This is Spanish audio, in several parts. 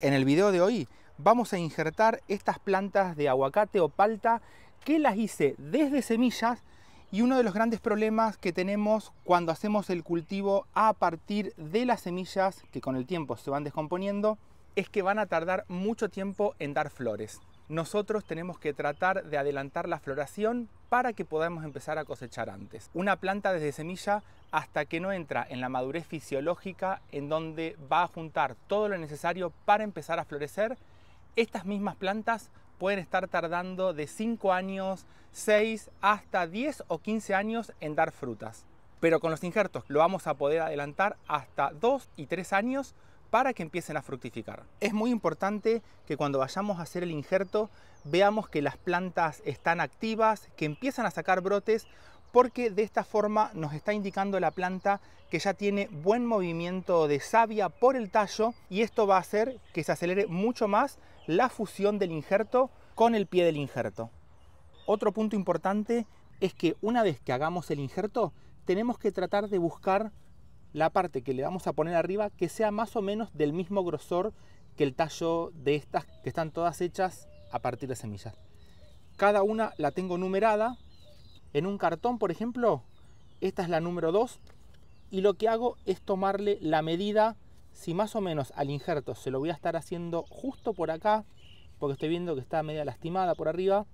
En el video de hoy vamos a injertar estas plantas de aguacate o palta que las hice desde semillas y uno de los grandes problemas que tenemos cuando hacemos el cultivo a partir de las semillas que con el tiempo se van descomponiendo es que van a tardar mucho tiempo en dar flores nosotros tenemos que tratar de adelantar la floración para que podamos empezar a cosechar antes. Una planta desde semilla hasta que no entra en la madurez fisiológica en donde va a juntar todo lo necesario para empezar a florecer, estas mismas plantas pueden estar tardando de 5 años, 6 hasta 10 o 15 años en dar frutas. Pero con los injertos lo vamos a poder adelantar hasta 2 y 3 años para que empiecen a fructificar. Es muy importante que cuando vayamos a hacer el injerto veamos que las plantas están activas, que empiezan a sacar brotes, porque de esta forma nos está indicando la planta que ya tiene buen movimiento de savia por el tallo y esto va a hacer que se acelere mucho más la fusión del injerto con el pie del injerto. Otro punto importante es que una vez que hagamos el injerto tenemos que tratar de buscar la parte que le vamos a poner arriba que sea más o menos del mismo grosor que el tallo de estas que están todas hechas a partir de semillas. Cada una la tengo numerada. En un cartón, por ejemplo, esta es la número 2 y lo que hago es tomarle la medida, si más o menos al injerto se lo voy a estar haciendo justo por acá, porque estoy viendo que está media lastimada por arriba,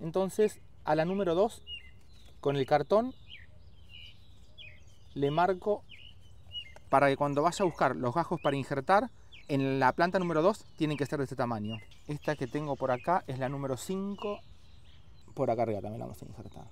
entonces a la número 2 con el cartón le marco para que cuando vaya a buscar los gajos para injertar, en la planta número 2 tienen que ser de este tamaño. Esta que tengo por acá es la número 5. Por acá arriba también la vamos a injertar.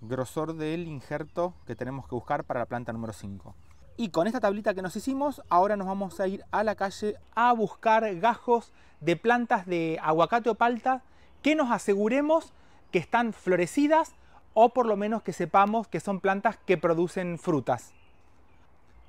Grosor del injerto que tenemos que buscar para la planta número 5. Y con esta tablita que nos hicimos, ahora nos vamos a ir a la calle a buscar gajos de plantas de aguacate o palta que nos aseguremos que están florecidas o por lo menos que sepamos que son plantas que producen frutas.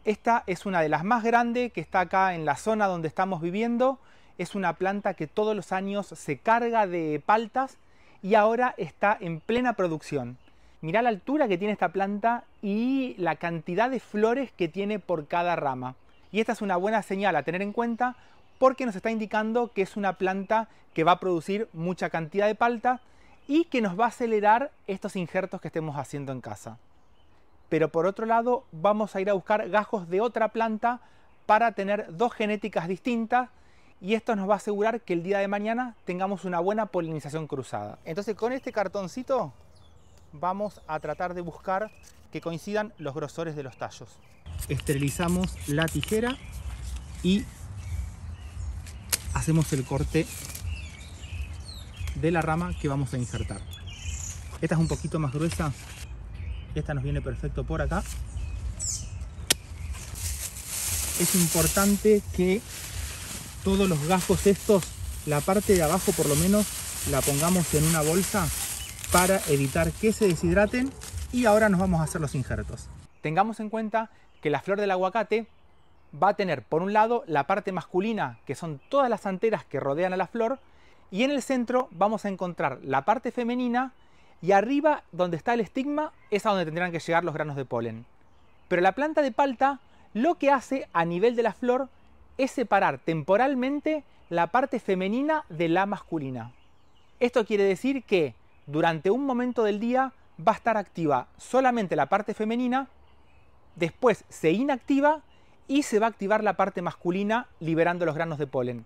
Esta es una de las más grandes que está acá en la zona donde estamos viviendo. Es una planta que todos los años se carga de paltas y ahora está en plena producción. Mirá la altura que tiene esta planta y la cantidad de flores que tiene por cada rama. Y esta es una buena señal a tener en cuenta porque nos está indicando que es una planta que va a producir mucha cantidad de palta y que nos va a acelerar estos injertos que estemos haciendo en casa pero por otro lado vamos a ir a buscar gajos de otra planta para tener dos genéticas distintas y esto nos va a asegurar que el día de mañana tengamos una buena polinización cruzada. Entonces con este cartoncito vamos a tratar de buscar que coincidan los grosores de los tallos. Esterilizamos la tijera y hacemos el corte de la rama que vamos a insertar. Esta es un poquito más gruesa esta nos viene perfecto por acá. Es importante que todos los gajos estos, la parte de abajo por lo menos, la pongamos en una bolsa para evitar que se deshidraten y ahora nos vamos a hacer los injertos. Tengamos en cuenta que la flor del aguacate va a tener por un lado la parte masculina, que son todas las anteras que rodean a la flor, y en el centro vamos a encontrar la parte femenina, y arriba, donde está el estigma, es a donde tendrán que llegar los granos de polen. Pero la planta de palta lo que hace a nivel de la flor es separar temporalmente la parte femenina de la masculina. Esto quiere decir que durante un momento del día va a estar activa solamente la parte femenina, después se inactiva y se va a activar la parte masculina liberando los granos de polen.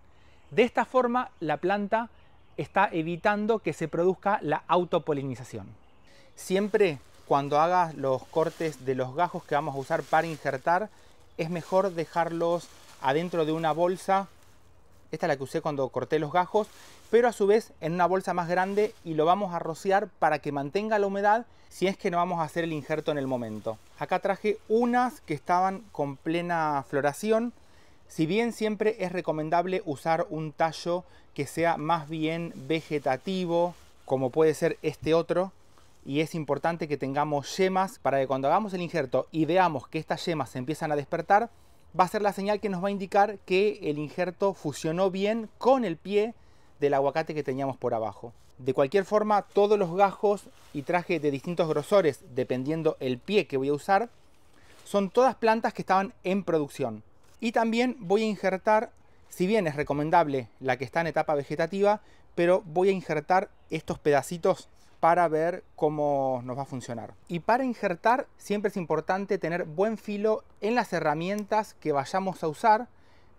De esta forma la planta está evitando que se produzca la autopolinización. Siempre cuando hagas los cortes de los gajos que vamos a usar para injertar, es mejor dejarlos adentro de una bolsa. Esta es la que usé cuando corté los gajos, pero a su vez en una bolsa más grande y lo vamos a rociar para que mantenga la humedad si es que no vamos a hacer el injerto en el momento. Acá traje unas que estaban con plena floración, si bien siempre es recomendable usar un tallo que sea más bien vegetativo, como puede ser este otro, y es importante que tengamos yemas para que cuando hagamos el injerto y veamos que estas yemas se empiezan a despertar, va a ser la señal que nos va a indicar que el injerto fusionó bien con el pie del aguacate que teníamos por abajo. De cualquier forma, todos los gajos y trajes de distintos grosores, dependiendo el pie que voy a usar, son todas plantas que estaban en producción. Y también voy a injertar, si bien es recomendable la que está en etapa vegetativa, pero voy a injertar estos pedacitos para ver cómo nos va a funcionar. Y para injertar siempre es importante tener buen filo en las herramientas que vayamos a usar.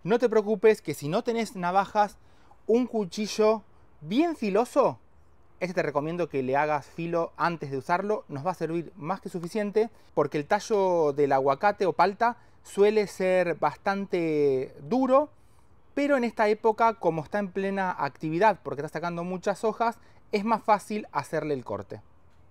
No te preocupes que si no tenés navajas, un cuchillo bien filoso, este te recomiendo que le hagas filo antes de usarlo, nos va a servir más que suficiente porque el tallo del aguacate o palta suele ser bastante duro, pero en esta época, como está en plena actividad porque está sacando muchas hojas, es más fácil hacerle el corte.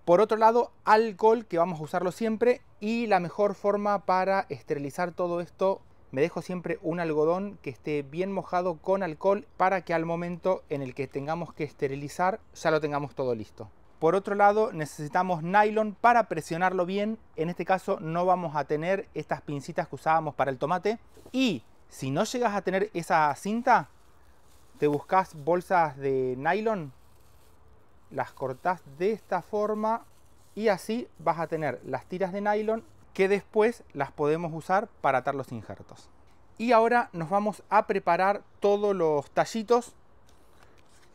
Por otro lado, alcohol, que vamos a usarlo siempre, y la mejor forma para esterilizar todo esto, me dejo siempre un algodón que esté bien mojado con alcohol para que al momento en el que tengamos que esterilizar ya lo tengamos todo listo. Por otro lado, necesitamos nylon para presionarlo bien. En este caso no vamos a tener estas pincitas que usábamos para el tomate. Y si no llegas a tener esa cinta, te buscas bolsas de nylon, las cortas de esta forma y así vas a tener las tiras de nylon que después las podemos usar para atar los injertos. Y ahora nos vamos a preparar todos los tallitos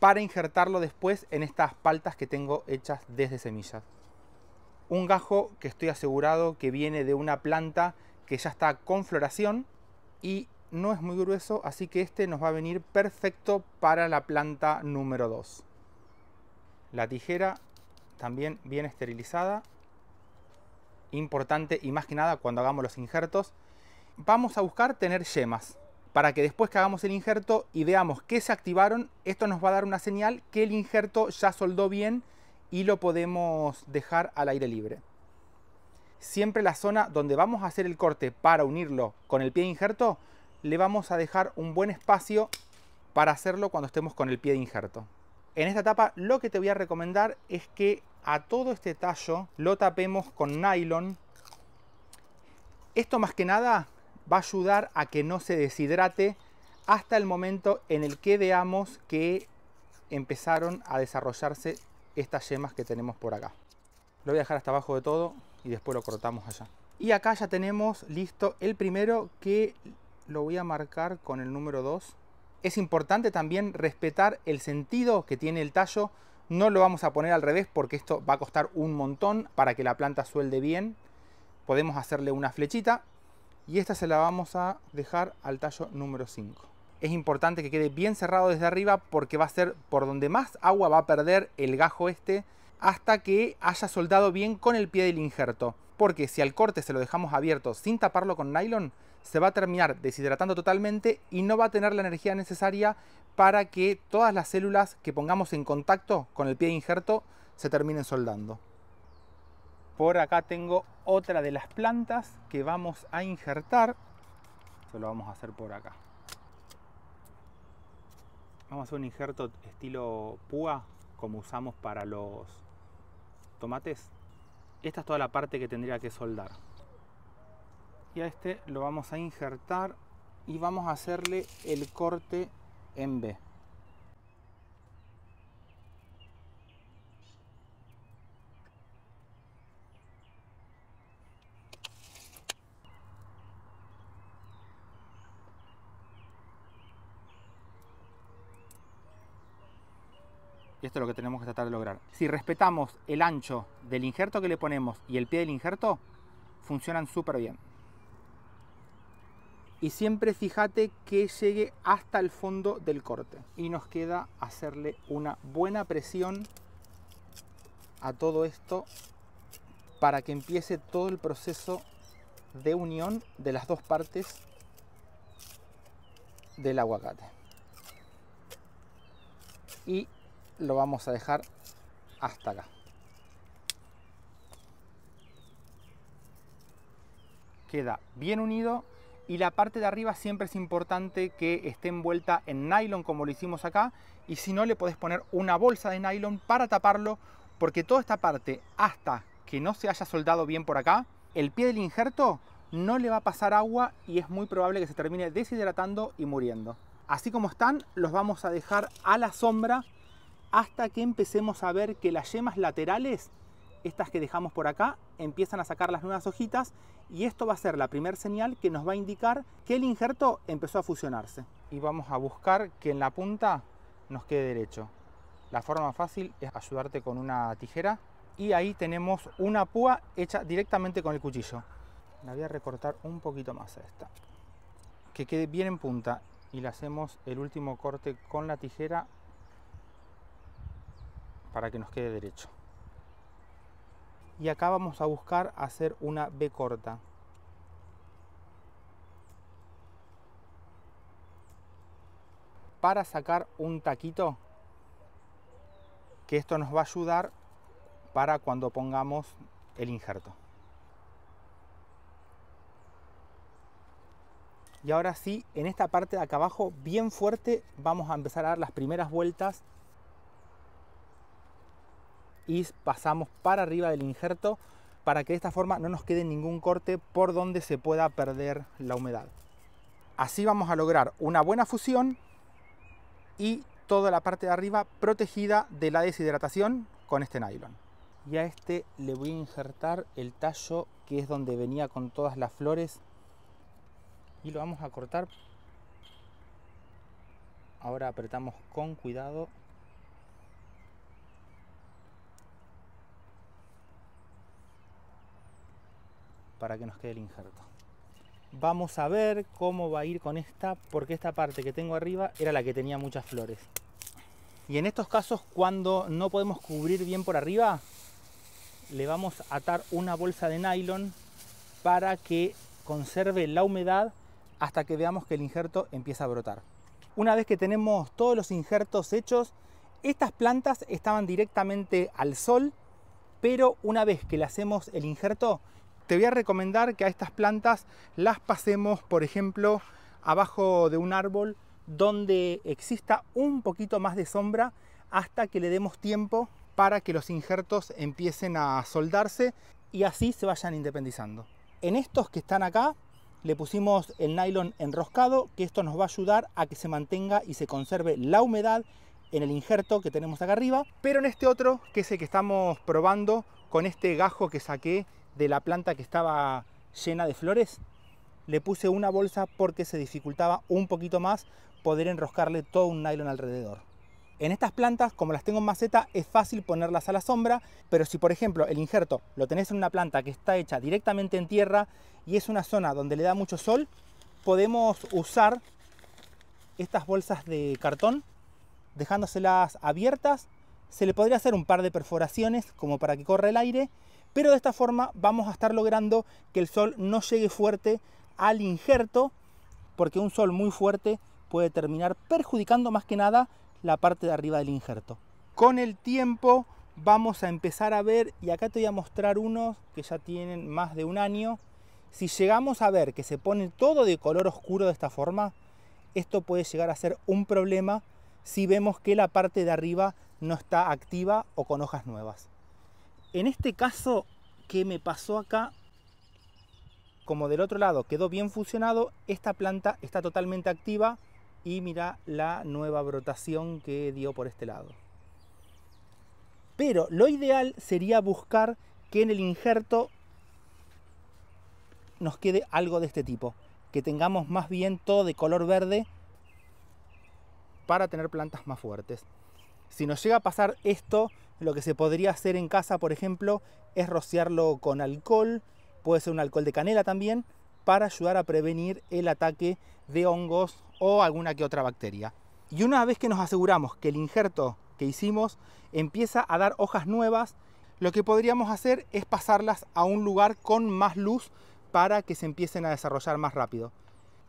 para injertarlo después en estas paltas que tengo hechas desde semillas. Un gajo que estoy asegurado que viene de una planta que ya está con floración y no es muy grueso, así que este nos va a venir perfecto para la planta número 2. La tijera también bien esterilizada, importante y más que nada cuando hagamos los injertos. Vamos a buscar tener yemas para que después que hagamos el injerto y veamos que se activaron, esto nos va a dar una señal que el injerto ya soldó bien y lo podemos dejar al aire libre. Siempre la zona donde vamos a hacer el corte para unirlo con el pie de injerto, le vamos a dejar un buen espacio para hacerlo cuando estemos con el pie de injerto. En esta etapa lo que te voy a recomendar es que a todo este tallo lo tapemos con nylon. Esto más que nada va a ayudar a que no se deshidrate hasta el momento en el que veamos que empezaron a desarrollarse estas yemas que tenemos por acá. Lo voy a dejar hasta abajo de todo y después lo cortamos allá. Y acá ya tenemos listo el primero que lo voy a marcar con el número 2. Es importante también respetar el sentido que tiene el tallo. No lo vamos a poner al revés porque esto va a costar un montón para que la planta suelde bien. Podemos hacerle una flechita y esta se la vamos a dejar al tallo número 5. Es importante que quede bien cerrado desde arriba porque va a ser por donde más agua va a perder el gajo este hasta que haya soldado bien con el pie del injerto. Porque si al corte se lo dejamos abierto sin taparlo con nylon, se va a terminar deshidratando totalmente y no va a tener la energía necesaria para que todas las células que pongamos en contacto con el pie de injerto se terminen soldando. Por acá tengo otra de las plantas que vamos a injertar. Esto lo vamos a hacer por acá. Vamos a hacer un injerto estilo púa, como usamos para los tomates. Esta es toda la parte que tendría que soldar. Y a este lo vamos a injertar y vamos a hacerle el corte en B. Y esto es lo que tenemos que tratar de lograr. Si respetamos el ancho del injerto que le ponemos y el pie del injerto, funcionan súper bien. Y siempre fíjate que llegue hasta el fondo del corte. Y nos queda hacerle una buena presión a todo esto para que empiece todo el proceso de unión de las dos partes del aguacate. Y lo vamos a dejar hasta acá. Queda bien unido y la parte de arriba siempre es importante que esté envuelta en nylon como lo hicimos acá y si no le podés poner una bolsa de nylon para taparlo porque toda esta parte hasta que no se haya soldado bien por acá, el pie del injerto no le va a pasar agua y es muy probable que se termine deshidratando y muriendo. Así como están, los vamos a dejar a la sombra hasta que empecemos a ver que las yemas laterales, estas que dejamos por acá, empiezan a sacar las nuevas hojitas y esto va a ser la primera señal que nos va a indicar que el injerto empezó a fusionarse. Y vamos a buscar que en la punta nos quede derecho. La forma fácil es ayudarte con una tijera y ahí tenemos una púa hecha directamente con el cuchillo. La voy a recortar un poquito más a esta. Que quede bien en punta y le hacemos el último corte con la tijera para que nos quede derecho. Y acá vamos a buscar hacer una B corta. Para sacar un taquito, que esto nos va a ayudar para cuando pongamos el injerto. Y ahora sí, en esta parte de acá abajo, bien fuerte, vamos a empezar a dar las primeras vueltas y pasamos para arriba del injerto para que de esta forma no nos quede ningún corte por donde se pueda perder la humedad. Así vamos a lograr una buena fusión y toda la parte de arriba protegida de la deshidratación con este nylon. Y a este le voy a injertar el tallo que es donde venía con todas las flores y lo vamos a cortar. Ahora apretamos con cuidado para que nos quede el injerto. Vamos a ver cómo va a ir con esta, porque esta parte que tengo arriba era la que tenía muchas flores. Y en estos casos, cuando no podemos cubrir bien por arriba, le vamos a atar una bolsa de nylon para que conserve la humedad hasta que veamos que el injerto empieza a brotar. Una vez que tenemos todos los injertos hechos, estas plantas estaban directamente al sol, pero una vez que le hacemos el injerto, te voy a recomendar que a estas plantas las pasemos, por ejemplo, abajo de un árbol donde exista un poquito más de sombra hasta que le demos tiempo para que los injertos empiecen a soldarse y así se vayan independizando. En estos que están acá le pusimos el nylon enroscado, que esto nos va a ayudar a que se mantenga y se conserve la humedad en el injerto que tenemos acá arriba, pero en este otro, que es el que estamos probando con este gajo que saqué de la planta que estaba llena de flores, le puse una bolsa porque se dificultaba un poquito más poder enroscarle todo un nylon alrededor. En estas plantas, como las tengo en maceta, es fácil ponerlas a la sombra, pero si por ejemplo el injerto lo tenés en una planta que está hecha directamente en tierra y es una zona donde le da mucho sol, podemos usar estas bolsas de cartón dejándoselas abiertas. Se le podría hacer un par de perforaciones como para que corra el aire pero de esta forma vamos a estar logrando que el sol no llegue fuerte al injerto, porque un sol muy fuerte puede terminar perjudicando más que nada la parte de arriba del injerto. Con el tiempo vamos a empezar a ver, y acá te voy a mostrar unos que ya tienen más de un año, si llegamos a ver que se pone todo de color oscuro de esta forma, esto puede llegar a ser un problema si vemos que la parte de arriba no está activa o con hojas nuevas. En este caso que me pasó acá, como del otro lado quedó bien fusionado, esta planta está totalmente activa y mira la nueva brotación que dio por este lado. Pero lo ideal sería buscar que en el injerto nos quede algo de este tipo, que tengamos más bien todo de color verde para tener plantas más fuertes. Si nos llega a pasar esto, lo que se podría hacer en casa, por ejemplo, es rociarlo con alcohol, puede ser un alcohol de canela también, para ayudar a prevenir el ataque de hongos o alguna que otra bacteria. Y una vez que nos aseguramos que el injerto que hicimos empieza a dar hojas nuevas, lo que podríamos hacer es pasarlas a un lugar con más luz para que se empiecen a desarrollar más rápido.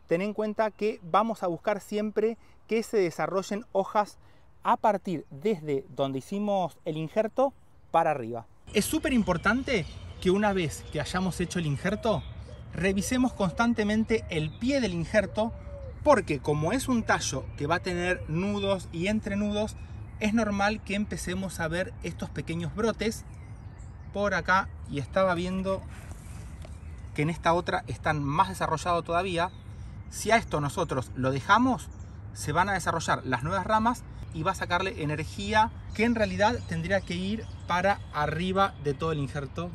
Ten en cuenta que vamos a buscar siempre que se desarrollen hojas a partir desde donde hicimos el injerto para arriba. Es súper importante que una vez que hayamos hecho el injerto, revisemos constantemente el pie del injerto porque como es un tallo que va a tener nudos y entrenudos, es normal que empecemos a ver estos pequeños brotes por acá y estaba viendo que en esta otra están más desarrollados todavía. Si a esto nosotros lo dejamos, se van a desarrollar las nuevas ramas y va a sacarle energía que en realidad tendría que ir para arriba de todo el injerto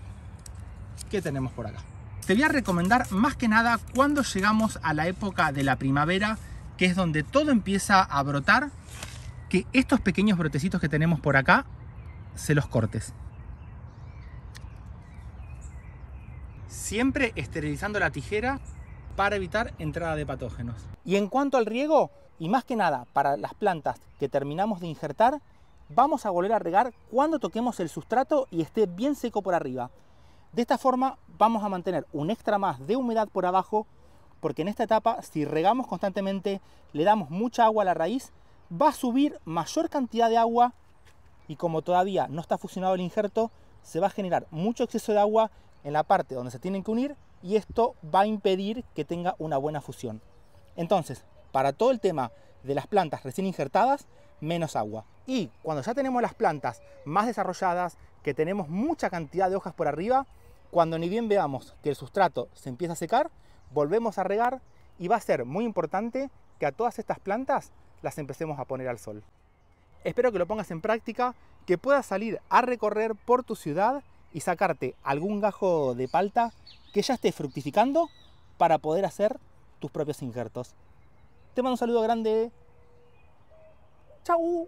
que tenemos por acá. Te voy a recomendar más que nada cuando llegamos a la época de la primavera, que es donde todo empieza a brotar, que estos pequeños brotecitos que tenemos por acá se los cortes. Siempre esterilizando la tijera para evitar entrada de patógenos. Y en cuanto al riego, y más que nada para las plantas que terminamos de injertar, vamos a volver a regar cuando toquemos el sustrato y esté bien seco por arriba. De esta forma vamos a mantener un extra más de humedad por abajo, porque en esta etapa si regamos constantemente, le damos mucha agua a la raíz, va a subir mayor cantidad de agua y como todavía no está fusionado el injerto, se va a generar mucho exceso de agua en la parte donde se tienen que unir y esto va a impedir que tenga una buena fusión. Entonces, para todo el tema de las plantas recién injertadas, menos agua. Y cuando ya tenemos las plantas más desarrolladas, que tenemos mucha cantidad de hojas por arriba, cuando ni bien veamos que el sustrato se empieza a secar, volvemos a regar y va a ser muy importante que a todas estas plantas las empecemos a poner al sol. Espero que lo pongas en práctica, que puedas salir a recorrer por tu ciudad y sacarte algún gajo de palta que ya esté fructificando para poder hacer tus propios injertos. Te mando un saludo grande. ¡Chau!